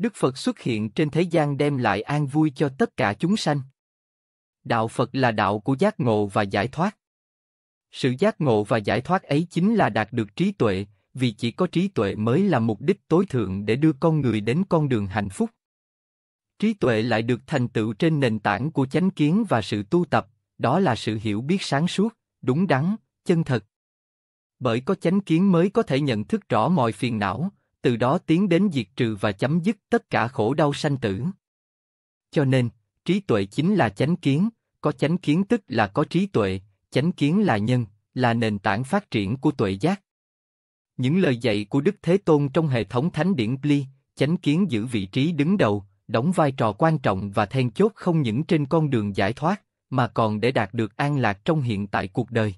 Đức Phật xuất hiện trên thế gian đem lại an vui cho tất cả chúng sanh. Đạo Phật là đạo của giác ngộ và giải thoát. Sự giác ngộ và giải thoát ấy chính là đạt được trí tuệ, vì chỉ có trí tuệ mới là mục đích tối thượng để đưa con người đến con đường hạnh phúc. Trí tuệ lại được thành tựu trên nền tảng của chánh kiến và sự tu tập, đó là sự hiểu biết sáng suốt, đúng đắn, chân thật. Bởi có chánh kiến mới có thể nhận thức rõ mọi phiền não, từ đó tiến đến diệt trừ và chấm dứt tất cả khổ đau sanh tử. Cho nên, trí tuệ chính là chánh kiến, có chánh kiến tức là có trí tuệ, chánh kiến là nhân, là nền tảng phát triển của tuệ giác. Những lời dạy của Đức Thế Tôn trong hệ thống Thánh điển Pli, chánh kiến giữ vị trí đứng đầu, đóng vai trò quan trọng và then chốt không những trên con đường giải thoát, mà còn để đạt được an lạc trong hiện tại cuộc đời.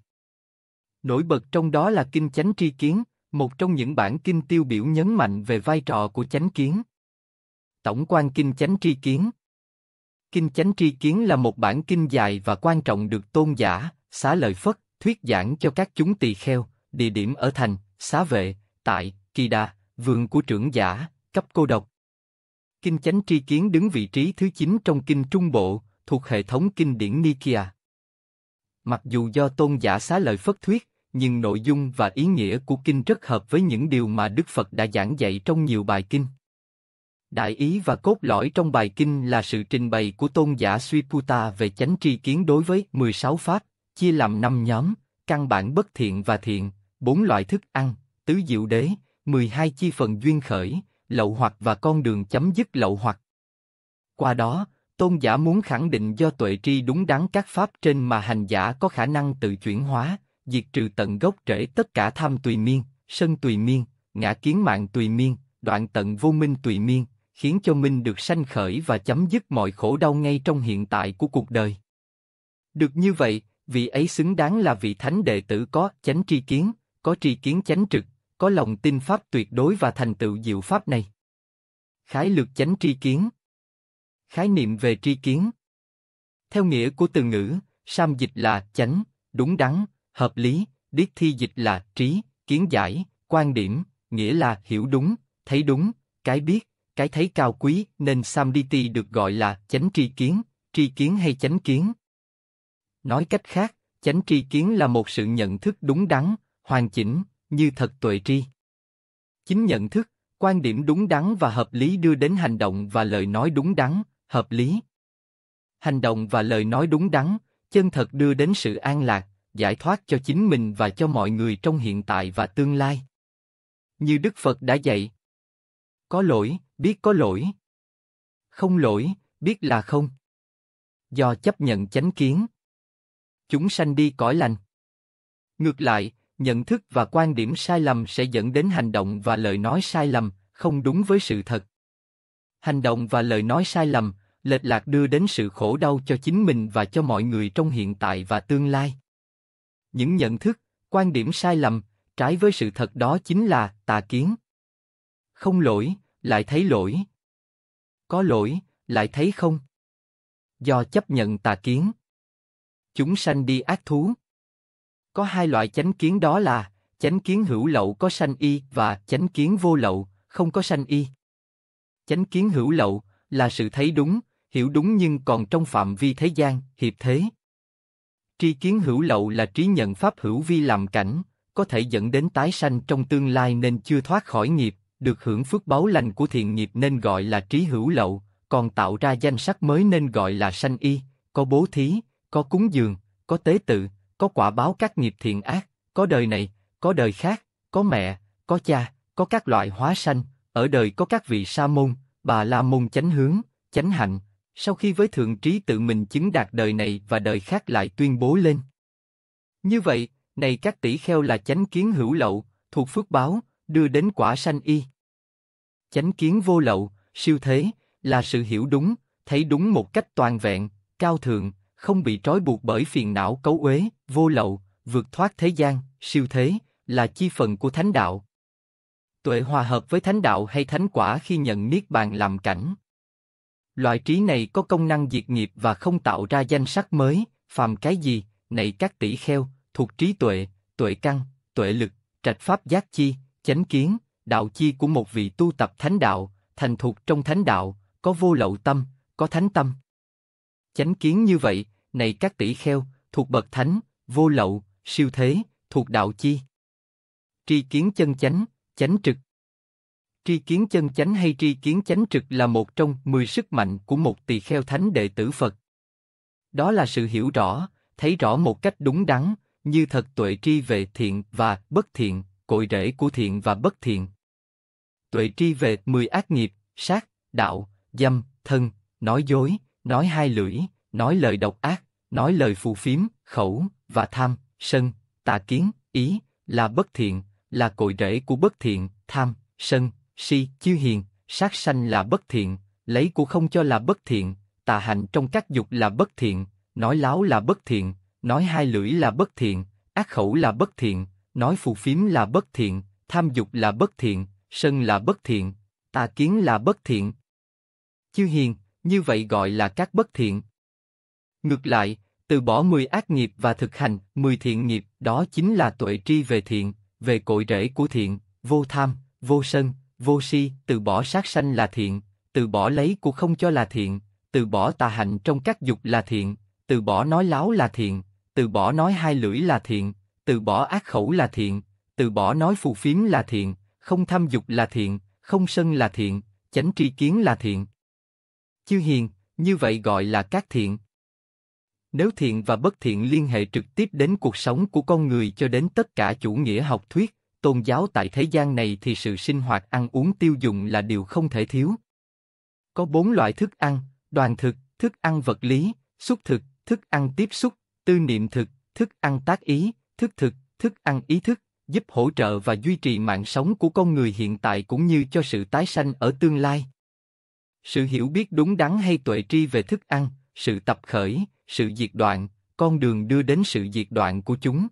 Nổi bật trong đó là kinh chánh tri kiến, một trong những bản kinh tiêu biểu nhấn mạnh về vai trò của chánh kiến. Tổng quan kinh chánh tri kiến. Kinh chánh tri kiến là một bản kinh dài và quan trọng được tôn giả, xá lợi phất, thuyết giảng cho các chúng tỳ kheo, địa điểm ở thành, xá vệ, tại, kỳ đà, vườn của trưởng giả, cấp cô độc. Kinh chánh tri kiến đứng vị trí thứ 9 trong kinh trung bộ, thuộc hệ thống kinh điển Nikya. Mặc dù do tôn giả xá lợi phất thuyết, nhưng nội dung và ý nghĩa của kinh rất hợp với những điều mà Đức Phật đã giảng dạy trong nhiều bài kinh. Đại ý và cốt lõi trong bài kinh là sự trình bày của tôn giả Sriputta về chánh tri kiến đối với 16 pháp, chia làm 5 nhóm, căn bản bất thiện và thiện, bốn loại thức ăn, tứ diệu đế, 12 chi phần duyên khởi, lậu hoặc và con đường chấm dứt lậu hoặc. Qua đó, tôn giả muốn khẳng định do tuệ tri đúng đắn các pháp trên mà hành giả có khả năng tự chuyển hóa, diệt trừ tận gốc rễ tất cả tham tùy miên, sân tùy miên, ngã kiến mạng tùy miên, đoạn tận vô minh tùy miên, khiến cho minh được sanh khởi và chấm dứt mọi khổ đau ngay trong hiện tại của cuộc đời. Được như vậy, vị ấy xứng đáng là vị thánh đệ tử có chánh tri kiến, có tri kiến chánh trực, có lòng tin pháp tuyệt đối và thành tựu diệu pháp này. Khái lược chánh tri kiến Khái niệm về tri kiến Theo nghĩa của từ ngữ, sam dịch là chánh, đúng đắn, hợp lý, điếc thi dịch là trí, kiến giải, quan điểm, nghĩa là hiểu đúng, thấy đúng, cái biết, cái thấy cao quý nên samditi được gọi là chánh tri kiến, tri kiến hay chánh kiến. Nói cách khác, chánh tri kiến là một sự nhận thức đúng đắn, hoàn chỉnh, như thật tuệ tri. Chính nhận thức, quan điểm đúng đắn và hợp lý đưa đến hành động và lời nói đúng đắn, hợp lý. Hành động và lời nói đúng đắn, chân thật đưa đến sự an lạc, giải thoát cho chính mình và cho mọi người trong hiện tại và tương lai. Như Đức Phật đã dạy. Có lỗi, biết có lỗi. Không lỗi, biết là không. Do chấp nhận chánh kiến. Chúng sanh đi cõi lành. Ngược lại, nhận thức và quan điểm sai lầm sẽ dẫn đến hành động và lời nói sai lầm, không đúng với sự thật. Hành động và lời nói sai lầm, lệch lạc đưa đến sự khổ đau cho chính mình và cho mọi người trong hiện tại và tương lai những nhận thức, quan điểm sai lầm, trái với sự thật đó chính là tà kiến. Không lỗi, lại thấy lỗi. Có lỗi, lại thấy không. Do chấp nhận tà kiến. Chúng sanh đi ác thú. Có hai loại chánh kiến đó là chánh kiến hữu lậu có sanh y và chánh kiến vô lậu, không có sanh y. Chánh kiến hữu lậu là sự thấy đúng, hiểu đúng nhưng còn trong phạm vi thế gian, hiệp thế. Tri kiến hữu lậu là trí nhận pháp hữu vi làm cảnh, có thể dẫn đến tái sanh trong tương lai nên chưa thoát khỏi nghiệp, được hưởng phước báo lành của thiện nghiệp nên gọi là trí hữu lậu, còn tạo ra danh sắc mới nên gọi là sanh y, có bố thí, có cúng dường, có tế tự, có quả báo các nghiệp thiện ác, có đời này, có đời khác, có mẹ, có cha, có các loại hóa sanh, ở đời có các vị sa môn, bà la môn chánh hướng, chánh hạnh, sau khi với thượng trí tự mình chứng đạt đời này và đời khác lại tuyên bố lên. Như vậy, này các tỷ kheo là chánh kiến hữu lậu, thuộc phước báo, đưa đến quả sanh y. Chánh kiến vô lậu, siêu thế, là sự hiểu đúng, thấy đúng một cách toàn vẹn, cao thượng, không bị trói buộc bởi phiền não cấu uế, vô lậu, vượt thoát thế gian, siêu thế, là chi phần của thánh đạo. Tuệ hòa hợp với thánh đạo hay thánh quả khi nhận niết bàn làm cảnh. Loại trí này có công năng diệt nghiệp và không tạo ra danh sắc mới, phàm cái gì, này các tỷ kheo, thuộc trí tuệ, tuệ căn, tuệ lực, trạch pháp giác chi, chánh kiến, đạo chi của một vị tu tập thánh đạo, thành thuộc trong thánh đạo, có vô lậu tâm, có thánh tâm. Chánh kiến như vậy, này các tỷ kheo, thuộc bậc thánh, vô lậu, siêu thế, thuộc đạo chi. Tri kiến chân chánh, chánh trực. Tri kiến chân chánh hay tri kiến chánh trực là một trong 10 sức mạnh của một tỳ kheo thánh đệ tử Phật. Đó là sự hiểu rõ, thấy rõ một cách đúng đắn, như thật tuệ tri về thiện và bất thiện, cội rễ của thiện và bất thiện. Tuệ tri về 10 ác nghiệp, sát, đạo, dâm, thân, nói dối, nói hai lưỡi, nói lời độc ác, nói lời phù phiếm, khẩu, và tham, sân, tà kiến, ý, là bất thiện, là cội rễ của bất thiện, tham, sân, si chiêu hiền, sát sanh là bất thiện, lấy của không cho là bất thiện, tà hạnh trong các dục là bất thiện, nói láo là bất thiện, nói hai lưỡi là bất thiện, ác khẩu là bất thiện, nói phù phiếm là bất thiện, tham dục là bất thiện, sân là bất thiện, tà kiến là bất thiện. Chư hiền, như vậy gọi là các bất thiện. Ngược lại, từ bỏ mười ác nghiệp và thực hành mười thiện nghiệp, đó chính là tuệ tri về thiện, về cội rễ của thiện, vô tham, vô sân, Vô si, từ bỏ sát sanh là thiện, từ bỏ lấy của không cho là thiện, từ bỏ tà hạnh trong các dục là thiện, từ bỏ nói láo là thiện, từ bỏ nói hai lưỡi là thiện, từ bỏ ác khẩu là thiện, từ bỏ nói phù phiếm là thiện, không tham dục là thiện, không sân là thiện, chánh tri kiến là thiện. Chư hiền, như vậy gọi là các thiện. Nếu thiện và bất thiện liên hệ trực tiếp đến cuộc sống của con người cho đến tất cả chủ nghĩa học thuyết, tôn giáo tại thế gian này thì sự sinh hoạt ăn uống tiêu dùng là điều không thể thiếu. Có bốn loại thức ăn, đoàn thực, thức ăn vật lý, xúc thực, thức ăn tiếp xúc, tư niệm thực, thức ăn tác ý, thức thực, thức ăn ý thức, giúp hỗ trợ và duy trì mạng sống của con người hiện tại cũng như cho sự tái sanh ở tương lai. Sự hiểu biết đúng đắn hay tuệ tri về thức ăn, sự tập khởi, sự diệt đoạn, con đường đưa đến sự diệt đoạn của chúng.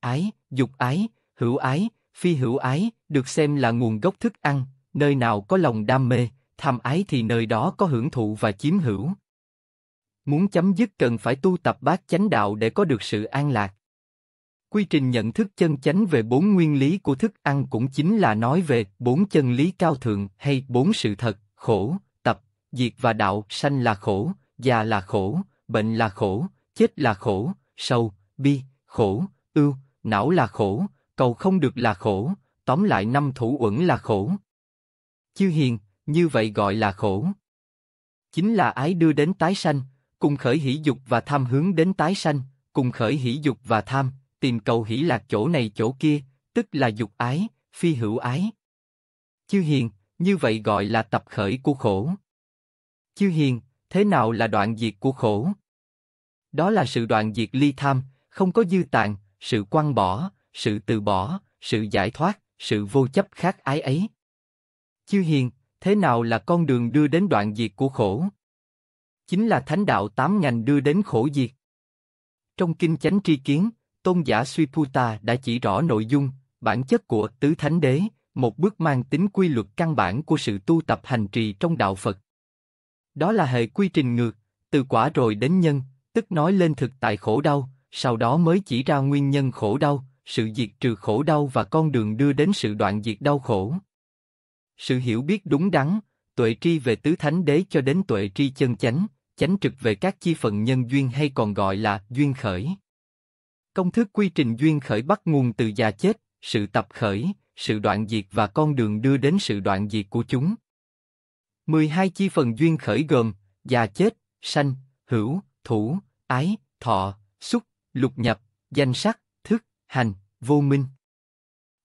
Ái, dục ái, hữu ái, phi hữu ái, được xem là nguồn gốc thức ăn, nơi nào có lòng đam mê, tham ái thì nơi đó có hưởng thụ và chiếm hữu. Muốn chấm dứt cần phải tu tập bát chánh đạo để có được sự an lạc. Quy trình nhận thức chân chánh về bốn nguyên lý của thức ăn cũng chính là nói về bốn chân lý cao thượng hay bốn sự thật, khổ, tập, diệt và đạo, sanh là khổ, già là khổ, bệnh là khổ, chết là khổ, sâu, bi, khổ, ưu, não là khổ, cầu không được là khổ, tóm lại năm thủ uẩn là khổ. Chư hiền, như vậy gọi là khổ. Chính là ái đưa đến tái sanh, cùng khởi hỷ dục và tham hướng đến tái sanh, cùng khởi hỷ dục và tham, tìm cầu hỷ lạc chỗ này chỗ kia, tức là dục ái, phi hữu ái. Chư hiền, như vậy gọi là tập khởi của khổ. Chư hiền, thế nào là đoạn diệt của khổ? Đó là sự đoạn diệt ly tham, không có dư tàn, sự quăng bỏ, sự từ bỏ, sự giải thoát, sự vô chấp khác ái ấy. Chư hiền, thế nào là con đường đưa đến đoạn diệt của khổ? Chính là thánh đạo tám ngành đưa đến khổ diệt. Trong kinh chánh tri kiến, tôn giả suyputa đã chỉ rõ nội dung, bản chất của tứ thánh đế, một bước mang tính quy luật căn bản của sự tu tập hành trì trong đạo Phật. Đó là hệ quy trình ngược, từ quả rồi đến nhân, tức nói lên thực tại khổ đau, sau đó mới chỉ ra nguyên nhân khổ đau, sự diệt trừ khổ đau và con đường đưa đến sự đoạn diệt đau khổ. Sự hiểu biết đúng đắn, tuệ tri về tứ thánh đế cho đến tuệ tri chân chánh, chánh trực về các chi phần nhân duyên hay còn gọi là duyên khởi. Công thức quy trình duyên khởi bắt nguồn từ già chết, sự tập khởi, sự đoạn diệt và con đường đưa đến sự đoạn diệt của chúng. 12 chi phần duyên khởi gồm già chết, sanh, hữu, thủ, ái, thọ, xúc, lục nhập, danh sắc, hành, vô minh.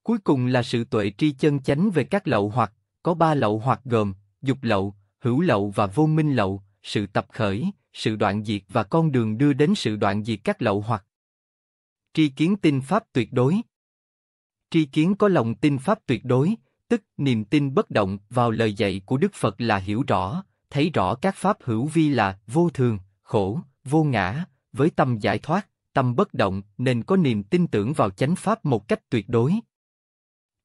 Cuối cùng là sự tuệ tri chân chánh về các lậu hoặc, có ba lậu hoặc gồm, dục lậu, hữu lậu và vô minh lậu, sự tập khởi, sự đoạn diệt và con đường đưa đến sự đoạn diệt các lậu hoặc. Tri kiến tin pháp tuyệt đối. Tri kiến có lòng tin pháp tuyệt đối, tức niềm tin bất động vào lời dạy của Đức Phật là hiểu rõ, thấy rõ các pháp hữu vi là vô thường, khổ, vô ngã, với tâm giải thoát tâm bất động nên có niềm tin tưởng vào chánh pháp một cách tuyệt đối.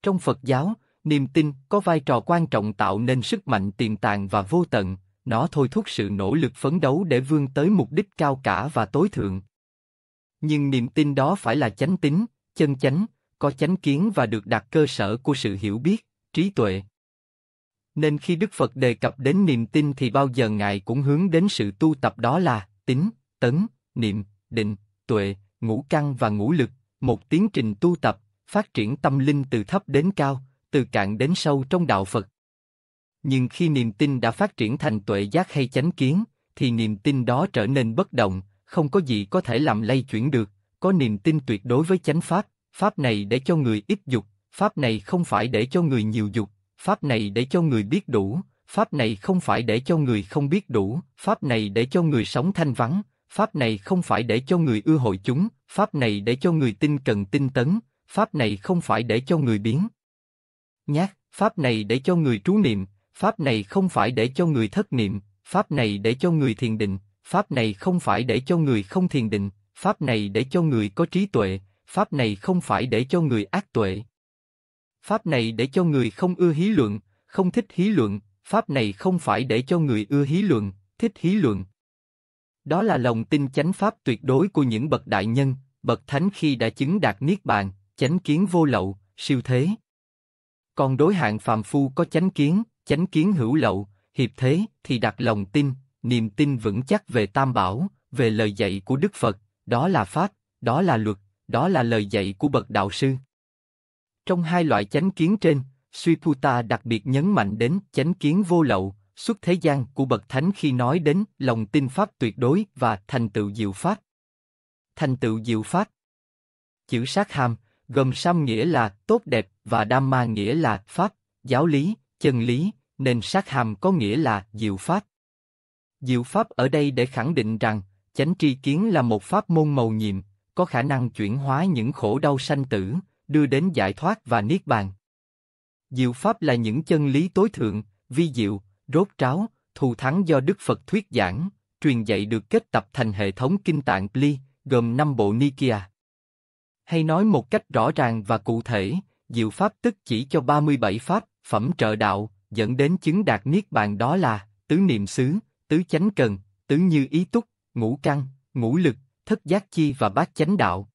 Trong Phật giáo, niềm tin có vai trò quan trọng tạo nên sức mạnh tiềm tàng và vô tận, nó thôi thúc sự nỗ lực phấn đấu để vươn tới mục đích cao cả và tối thượng. Nhưng niềm tin đó phải là chánh tín, chân chánh, có chánh kiến và được đặt cơ sở của sự hiểu biết, trí tuệ. Nên khi Đức Phật đề cập đến niềm tin thì bao giờ Ngài cũng hướng đến sự tu tập đó là tín, tấn, niệm, định, tuệ, ngũ căn và ngũ lực, một tiến trình tu tập, phát triển tâm linh từ thấp đến cao, từ cạn đến sâu trong đạo Phật. Nhưng khi niềm tin đã phát triển thành tuệ giác hay chánh kiến, thì niềm tin đó trở nên bất động, không có gì có thể làm lay chuyển được, có niềm tin tuyệt đối với chánh pháp, pháp này để cho người ít dục, pháp này không phải để cho người nhiều dục, pháp này để cho người biết đủ, pháp này không phải để cho người không biết đủ, pháp này để cho người sống thanh vắng, Pháp này không phải để cho người ưa hội chúng, Pháp này để cho người tin cần tinh tấn, Pháp này không phải để cho người biến. Nhát, Pháp này để cho người trú niệm, Pháp này không phải để cho người thất niệm, Pháp này để cho người thiền định, Pháp này không phải để cho người không thiền định, Pháp này để cho người có trí tuệ, Pháp này không phải để cho người ác tuệ. Pháp này để cho người không ưa hí luận, không thích hí luận, Pháp này không phải để cho người ưa hí luận, thích hí luận, đó là lòng tin chánh pháp tuyệt đối của những bậc đại nhân, bậc thánh khi đã chứng đạt niết bàn, chánh kiến vô lậu, siêu thế. Còn đối hạng phàm phu có chánh kiến, chánh kiến hữu lậu, hiệp thế thì đặt lòng tin, niềm tin vững chắc về Tam Bảo, về lời dạy của Đức Phật, đó là pháp, đó là luật, đó là lời dạy của bậc đạo sư. Trong hai loại chánh kiến trên, Suy Puta đặc biệt nhấn mạnh đến chánh kiến vô lậu, Suốt thế gian của Bậc Thánh khi nói đến lòng tin Pháp tuyệt đối và thành tựu diệu Pháp. Thành tựu diệu Pháp Chữ sát hàm, gồm sam nghĩa là tốt đẹp và đam ma nghĩa là Pháp, giáo lý, chân lý, nên sát hàm có nghĩa là diệu Pháp. Diệu Pháp ở đây để khẳng định rằng, chánh tri kiến là một pháp môn màu nhiệm, có khả năng chuyển hóa những khổ đau sanh tử, đưa đến giải thoát và niết bàn. Diệu pháp là những chân lý tối thượng, vi diệu, rốt tráo, thù thắng do Đức Phật thuyết giảng, truyền dạy được kết tập thành hệ thống kinh tạng Pli, gồm năm bộ Nikia. Hay nói một cách rõ ràng và cụ thể, diệu pháp tức chỉ cho 37 pháp, phẩm trợ đạo, dẫn đến chứng đạt niết bàn đó là tứ niệm xứ, tứ chánh cần, tứ như ý túc, ngũ căn, ngũ lực, thất giác chi và bát chánh đạo.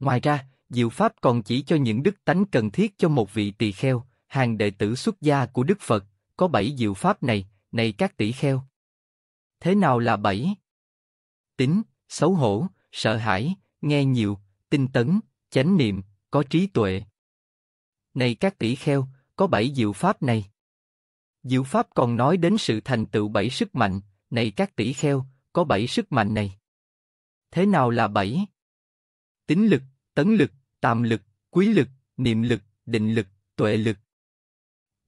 Ngoài ra, diệu pháp còn chỉ cho những đức tánh cần thiết cho một vị tỳ kheo, hàng đệ tử xuất gia của Đức Phật, có bảy diệu pháp này, này các tỷ kheo. Thế nào là bảy? Tính, xấu hổ, sợ hãi, nghe nhiều, tinh tấn, chánh niệm, có trí tuệ. Này các tỷ kheo, có bảy diệu pháp này. Diệu pháp còn nói đến sự thành tựu bảy sức mạnh, này các tỷ kheo, có bảy sức mạnh này. Thế nào là bảy? Tính lực, tấn lực, tàm lực, quý lực, niệm lực, định lực, tuệ lực.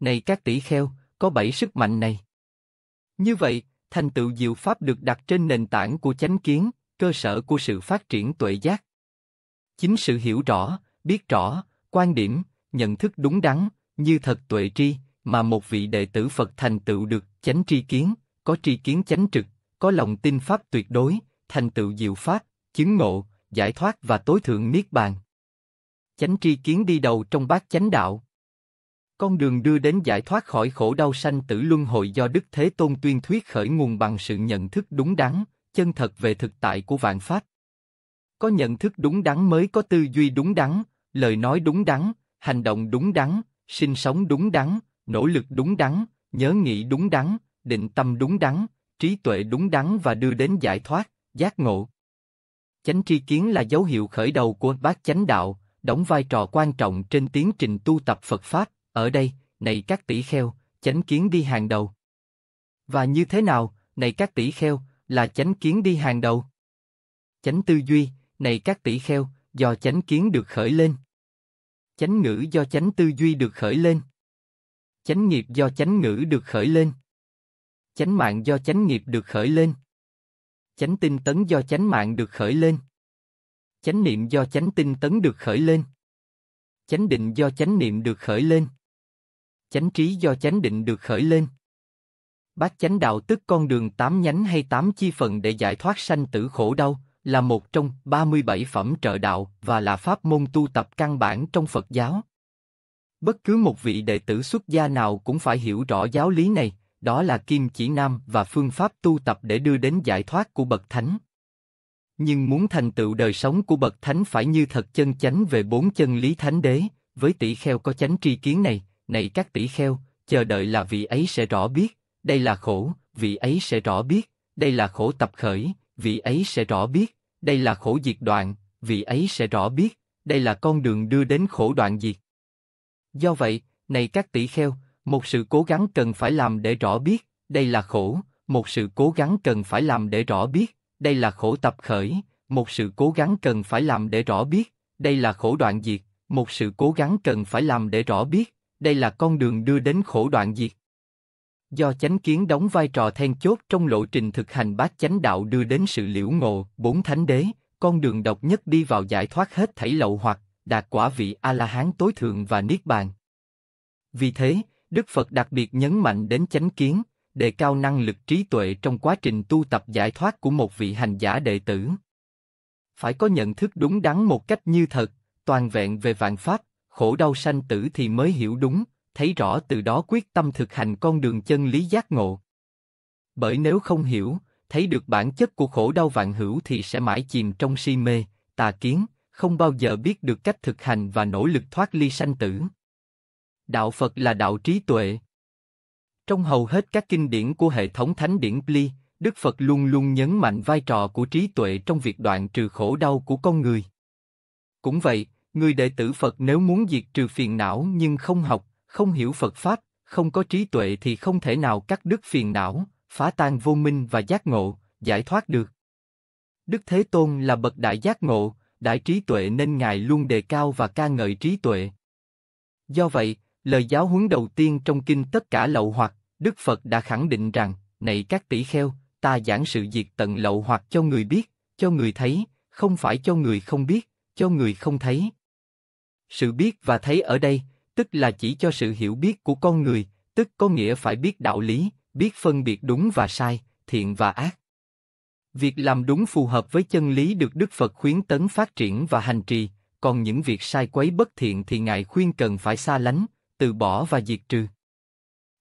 Này các tỷ kheo, có bảy sức mạnh này. Như vậy, thành tựu diệu pháp được đặt trên nền tảng của chánh kiến, cơ sở của sự phát triển tuệ giác. Chính sự hiểu rõ, biết rõ, quan điểm, nhận thức đúng đắn, như thật tuệ tri, mà một vị đệ tử Phật thành tựu được chánh tri kiến, có tri kiến chánh trực, có lòng tin pháp tuyệt đối, thành tựu diệu pháp, chứng ngộ, giải thoát và tối thượng niết bàn. Chánh tri kiến đi đầu trong bát chánh đạo, con đường đưa đến giải thoát khỏi khổ đau sanh tử luân hồi do Đức Thế Tôn tuyên thuyết khởi nguồn bằng sự nhận thức đúng đắn, chân thật về thực tại của vạn pháp. Có nhận thức đúng đắn mới có tư duy đúng đắn, lời nói đúng đắn, hành động đúng đắn, sinh sống đúng đắn, nỗ lực đúng đắn, nhớ nghĩ đúng đắn, định tâm đúng đắn, trí tuệ đúng đắn và đưa đến giải thoát, giác ngộ. Chánh tri kiến là dấu hiệu khởi đầu của bát chánh đạo, đóng vai trò quan trọng trên tiến trình tu tập Phật pháp, ở đây, này các tỷ kheo, chánh kiến đi hàng đầu. Và như thế nào, này các tỷ kheo, là chánh kiến đi hàng đầu. Chánh tư duy, này các tỷ kheo, do chánh kiến được khởi lên. Chánh ngữ do chánh tư duy được khởi lên. Chánh nghiệp do chánh ngữ được khởi lên. Chánh mạng do chánh nghiệp được khởi lên. Chánh tinh tấn do chánh mạng được khởi lên. Chánh niệm do chánh tinh tấn được khởi lên. Chánh định do chánh niệm được khởi lên chánh trí do chánh định được khởi lên. Bát chánh đạo tức con đường tám nhánh hay tám chi phần để giải thoát sanh tử khổ đau, là một trong 37 phẩm trợ đạo và là pháp môn tu tập căn bản trong Phật giáo. Bất cứ một vị đệ tử xuất gia nào cũng phải hiểu rõ giáo lý này, đó là kim chỉ nam và phương pháp tu tập để đưa đến giải thoát của bậc thánh. Nhưng muốn thành tựu đời sống của bậc thánh phải như thật chân chánh về bốn chân lý thánh đế, với tỷ kheo có chánh tri kiến này, này các tỷ kheo, chờ đợi là vị ấy sẽ rõ biết, đây là khổ, vị ấy sẽ rõ biết, đây là khổ tập khởi, vị ấy sẽ rõ biết, đây là khổ diệt đoạn, vị ấy sẽ rõ biết, đây là con đường đưa đến khổ đoạn diệt. Do vậy, này các tỷ kheo, một sự cố gắng cần phải làm để rõ biết, đây là khổ, một sự cố gắng cần phải làm để rõ biết, đây là khổ tập khởi, một sự cố gắng cần phải làm để rõ biết, đây là khổ đoạn diệt, một sự cố gắng cần phải làm để rõ biết, đây là con đường đưa đến khổ đoạn diệt. Do chánh kiến đóng vai trò then chốt trong lộ trình thực hành bát chánh đạo đưa đến sự liễu ngộ, bốn thánh đế, con đường độc nhất đi vào giải thoát hết thảy lậu hoặc, đạt quả vị A-la-hán tối thượng và Niết Bàn. Vì thế, Đức Phật đặc biệt nhấn mạnh đến chánh kiến, đề cao năng lực trí tuệ trong quá trình tu tập giải thoát của một vị hành giả đệ tử. Phải có nhận thức đúng đắn một cách như thật, toàn vẹn về vạn pháp, khổ đau sanh tử thì mới hiểu đúng, thấy rõ từ đó quyết tâm thực hành con đường chân lý giác ngộ. Bởi nếu không hiểu, thấy được bản chất của khổ đau vạn hữu thì sẽ mãi chìm trong si mê, tà kiến, không bao giờ biết được cách thực hành và nỗ lực thoát ly sanh tử. Đạo Phật là đạo trí tuệ. Trong hầu hết các kinh điển của hệ thống thánh điển Pli, Đức Phật luôn luôn nhấn mạnh vai trò của trí tuệ trong việc đoạn trừ khổ đau của con người. Cũng vậy, Người đệ tử Phật nếu muốn diệt trừ phiền não nhưng không học, không hiểu Phật Pháp, không có trí tuệ thì không thể nào cắt đứt phiền não, phá tan vô minh và giác ngộ, giải thoát được. Đức Thế Tôn là bậc đại giác ngộ, đại trí tuệ nên Ngài luôn đề cao và ca ngợi trí tuệ. Do vậy, lời giáo huấn đầu tiên trong kinh tất cả lậu hoặc, Đức Phật đã khẳng định rằng, này các tỷ kheo, ta giảng sự diệt tận lậu hoặc cho người biết, cho người thấy, không phải cho người không biết, cho người không thấy. Sự biết và thấy ở đây, tức là chỉ cho sự hiểu biết của con người, tức có nghĩa phải biết đạo lý, biết phân biệt đúng và sai, thiện và ác. Việc làm đúng phù hợp với chân lý được Đức Phật khuyến tấn phát triển và hành trì, còn những việc sai quấy bất thiện thì Ngài khuyên cần phải xa lánh, từ bỏ và diệt trừ.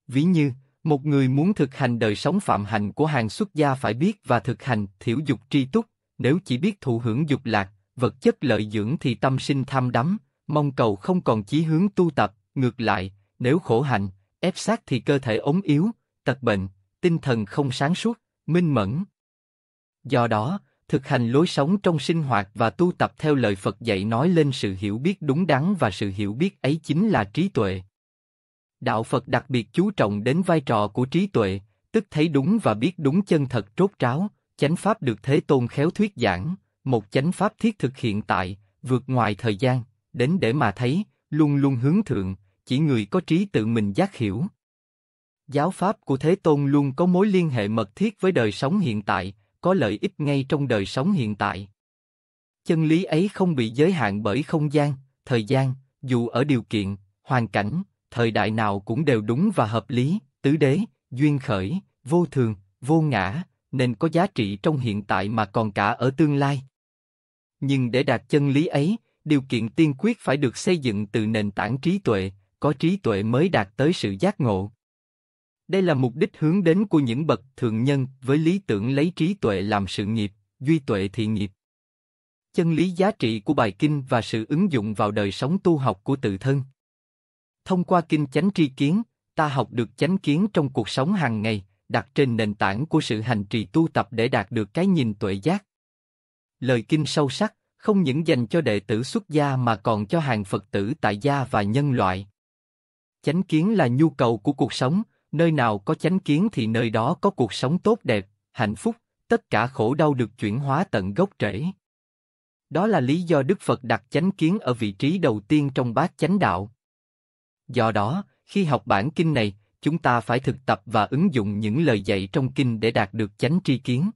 Ví như, một người muốn thực hành đời sống phạm hạnh của hàng xuất gia phải biết và thực hành thiểu dục tri túc, nếu chỉ biết thụ hưởng dục lạc, vật chất lợi dưỡng thì tâm sinh tham đắm, mong cầu không còn chí hướng tu tập, ngược lại, nếu khổ hạnh, ép sát thì cơ thể ốm yếu, tật bệnh, tinh thần không sáng suốt, minh mẫn. Do đó, thực hành lối sống trong sinh hoạt và tu tập theo lời Phật dạy nói lên sự hiểu biết đúng đắn và sự hiểu biết ấy chính là trí tuệ. Đạo Phật đặc biệt chú trọng đến vai trò của trí tuệ, tức thấy đúng và biết đúng chân thật rốt tráo chánh pháp được Thế Tôn khéo thuyết giảng, một chánh pháp thiết thực hiện tại, vượt ngoài thời gian đến để mà thấy, luôn luôn hướng thượng, chỉ người có trí tự mình giác hiểu. Giáo pháp của Thế Tôn luôn có mối liên hệ mật thiết với đời sống hiện tại, có lợi ích ngay trong đời sống hiện tại. Chân lý ấy không bị giới hạn bởi không gian, thời gian, dù ở điều kiện, hoàn cảnh, thời đại nào cũng đều đúng và hợp lý, tứ đế, duyên khởi, vô thường, vô ngã, nên có giá trị trong hiện tại mà còn cả ở tương lai. Nhưng để đạt chân lý ấy, điều kiện tiên quyết phải được xây dựng từ nền tảng trí tuệ, có trí tuệ mới đạt tới sự giác ngộ. Đây là mục đích hướng đến của những bậc thượng nhân với lý tưởng lấy trí tuệ làm sự nghiệp, duy tuệ thì nghiệp. Chân lý giá trị của bài kinh và sự ứng dụng vào đời sống tu học của tự thân. Thông qua kinh chánh tri kiến, ta học được chánh kiến trong cuộc sống hàng ngày, đặt trên nền tảng của sự hành trì tu tập để đạt được cái nhìn tuệ giác. Lời kinh sâu sắc, không những dành cho đệ tử xuất gia mà còn cho hàng Phật tử tại gia và nhân loại. Chánh kiến là nhu cầu của cuộc sống, nơi nào có chánh kiến thì nơi đó có cuộc sống tốt đẹp, hạnh phúc, tất cả khổ đau được chuyển hóa tận gốc rễ. Đó là lý do Đức Phật đặt chánh kiến ở vị trí đầu tiên trong bát chánh đạo. Do đó, khi học bản kinh này, chúng ta phải thực tập và ứng dụng những lời dạy trong kinh để đạt được chánh tri kiến.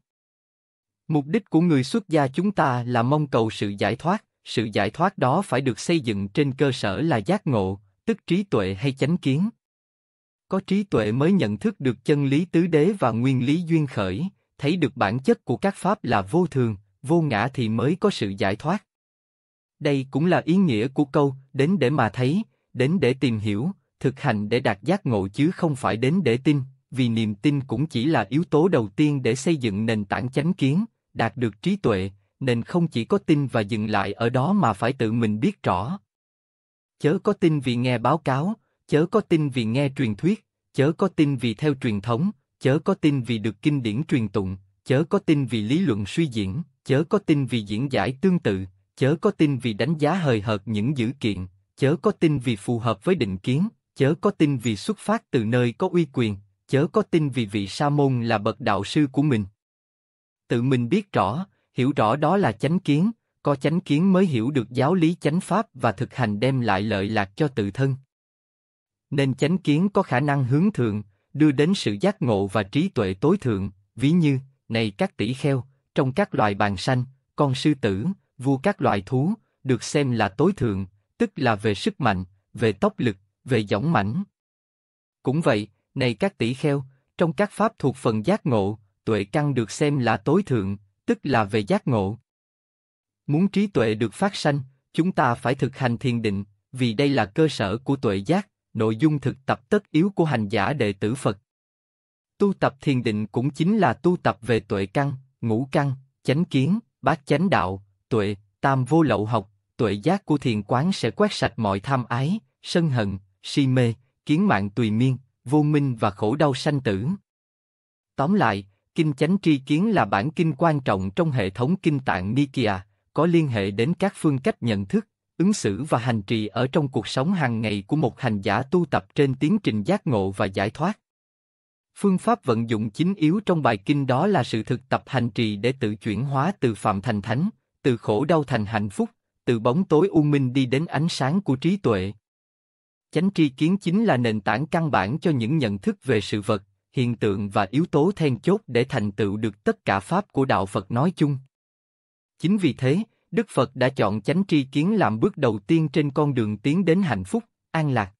Mục đích của người xuất gia chúng ta là mong cầu sự giải thoát, sự giải thoát đó phải được xây dựng trên cơ sở là giác ngộ, tức trí tuệ hay chánh kiến. Có trí tuệ mới nhận thức được chân lý tứ đế và nguyên lý duyên khởi, thấy được bản chất của các pháp là vô thường, vô ngã thì mới có sự giải thoát. Đây cũng là ý nghĩa của câu đến để mà thấy, đến để tìm hiểu, thực hành để đạt giác ngộ chứ không phải đến để tin, vì niềm tin cũng chỉ là yếu tố đầu tiên để xây dựng nền tảng chánh kiến, đạt được trí tuệ, nên không chỉ có tin và dừng lại ở đó mà phải tự mình biết rõ. Chớ có tin vì nghe báo cáo, chớ có tin vì nghe truyền thuyết, chớ có tin vì theo truyền thống, chớ có tin vì được kinh điển truyền tụng, chớ có tin vì lý luận suy diễn, chớ có tin vì diễn giải tương tự, chớ có tin vì đánh giá hời hợt những dữ kiện, chớ có tin vì phù hợp với định kiến, chớ có tin vì xuất phát từ nơi có uy quyền, chớ có tin vì vị sa môn là bậc đạo sư của mình tự mình biết rõ, hiểu rõ đó là chánh kiến, có chánh kiến mới hiểu được giáo lý chánh pháp và thực hành đem lại lợi lạc cho tự thân. Nên chánh kiến có khả năng hướng thượng, đưa đến sự giác ngộ và trí tuệ tối thượng, ví như, này các tỷ kheo, trong các loài bàn sanh, con sư tử, vua các loài thú, được xem là tối thượng, tức là về sức mạnh, về tốc lực, về dõng mãnh. Cũng vậy, này các tỷ kheo, trong các pháp thuộc phần giác ngộ, tuệ căn được xem là tối thượng, tức là về giác ngộ. Muốn trí tuệ được phát sanh, chúng ta phải thực hành thiền định, vì đây là cơ sở của tuệ giác, nội dung thực tập tất yếu của hành giả đệ tử Phật. Tu tập thiền định cũng chính là tu tập về tuệ căn, ngũ căn, chánh kiến, bát chánh đạo, tuệ, tam vô lậu học, tuệ giác của thiền quán sẽ quét sạch mọi tham ái, sân hận, si mê, kiến mạng tùy miên, vô minh và khổ đau sanh tử. Tóm lại, Kinh Chánh Tri Kiến là bản kinh quan trọng trong hệ thống kinh tạng Nikia, có liên hệ đến các phương cách nhận thức, ứng xử và hành trì ở trong cuộc sống hàng ngày của một hành giả tu tập trên tiến trình giác ngộ và giải thoát. Phương pháp vận dụng chính yếu trong bài kinh đó là sự thực tập hành trì để tự chuyển hóa từ phạm thành thánh, từ khổ đau thành hạnh phúc, từ bóng tối u minh đi đến ánh sáng của trí tuệ. Chánh tri kiến chính là nền tảng căn bản cho những nhận thức về sự vật, hiện tượng và yếu tố then chốt để thành tựu được tất cả pháp của đạo Phật nói chung. Chính vì thế, Đức Phật đã chọn chánh tri kiến làm bước đầu tiên trên con đường tiến đến hạnh phúc, an lạc.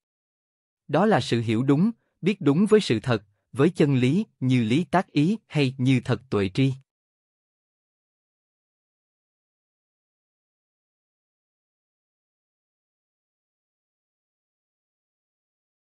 Đó là sự hiểu đúng, biết đúng với sự thật, với chân lý, như lý tác ý hay như thật tuệ tri.